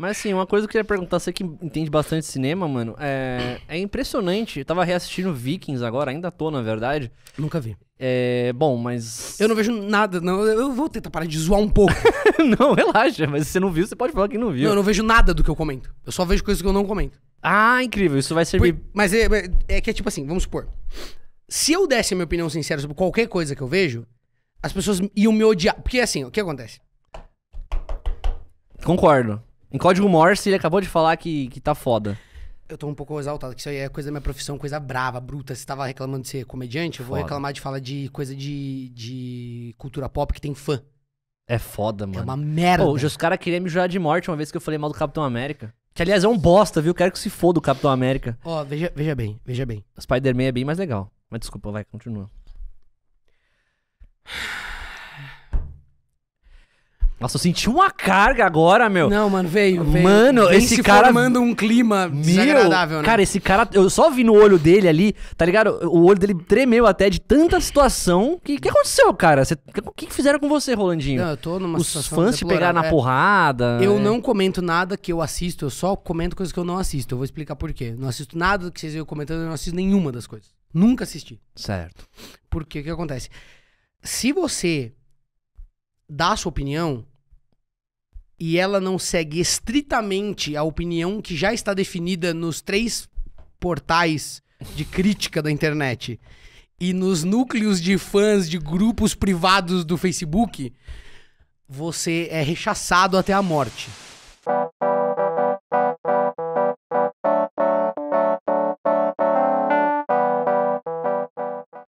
Mas assim, uma coisa que eu queria perguntar, você que entende bastante cinema, mano, é, é impressionante. Eu tava reassistindo Vikings agora, ainda tô, na verdade. Nunca vi. É, bom, mas. Eu não vejo nada, não. Eu vou tentar parar de zoar um pouco. não, relaxa, mas se você não viu, você pode falar que não viu. Não, eu não vejo nada do que eu comento. Eu só vejo coisas que eu não comento. Ah, incrível, isso vai servir. Por... mas é, é, é que é tipo assim, vamos supor. Se eu desse a minha opinião sincera sobre qualquer coisa que eu vejo, as pessoas iam me odiar. Porque assim, o que acontece? Concordo. Em código Morse, ele acabou de falar que, que tá foda. Eu tô um pouco exaltado, que isso aí é coisa da minha profissão, coisa brava, bruta. Você tava reclamando de ser comediante, eu vou reclamar de falar de coisa de, de cultura pop que tem fã. É foda, é mano. É uma merda. Pô, os caras queriam me jurar de morte uma vez que eu falei mal do Capitão América. Que, aliás, é um bosta, viu? Quero que se foda o Capitão América. Ó, veja, veja bem, veja bem. Spider-Man é bem mais legal. Mas desculpa, vai, continua. Nossa, eu senti uma carga agora, meu. Não, mano, veio, veio. Mano, Vem esse se cara formando um clima meu, desagradável, né? Cara, esse cara, eu só vi no olho dele ali, tá ligado? O olho dele tremeu até de tanta situação. Que que aconteceu, cara? O que, que fizeram com você, Rolandinho? Não, eu tô numa Os fãs te pegaram na é, porrada. Eu é. não comento nada que eu assisto, eu só comento coisas que eu não assisto. Eu vou explicar por quê. Não assisto nada que vocês veem comentando, eu não assisto nenhuma das coisas. Nunca assisti. Certo. Porque o que acontece? Se você dá a sua opinião, e ela não segue estritamente a opinião que já está definida nos três portais de crítica da internet e nos núcleos de fãs de grupos privados do Facebook, você é rechaçado até a morte.